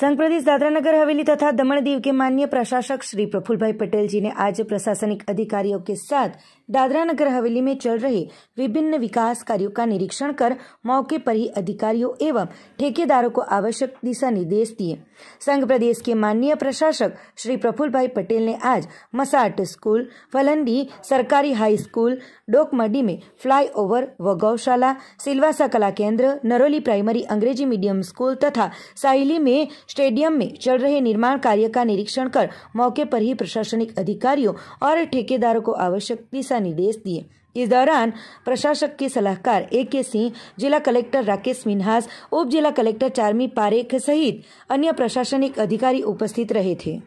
સંઘ પ્રદેશ દાદરાનગર હવેલી તથા દમણ દીવ के माननीय प्रशासक श्री प्रफुल्लभाई पटेल जी ने आज प्रशासनिक अधिकारियों के साथ दादरा नगर हवेली में चल रहे विभिन्न विकास कार्यों का निरीक्षण कर मौके पर ही अधिकारियों एवं ठेकेदारों को आवश्यक दिशा निर्देश दिए संघ प्रदेश के माननीय प्रशासक श्री प्रफुल्ल भाई पटेल ने आज मसाट स्कूल फलंडी सरकारी हाई स्कूल डोकमडी में फ्लाई ओवर व गौशाला सिलवासा कला केंद्र नरोली प्राइमरी अंग्रेजी मीडियम स्कूल तथा साइली में स्टेडियम में चल रहे निर्माण कार्य का निरीक्षण कर मौके पर ही प्रशासनिक अधिकारियों और ठेकेदारों को आवश्यक दिशा का निर्देश दिए इस दौरान प्रशासक के सलाहकार ए के सिंह जिला कलेक्टर राकेश मिन्हास उप जिला कलेक्टर चारमी पारेख सहित अन्य प्रशासनिक अधिकारी उपस्थित रहे थे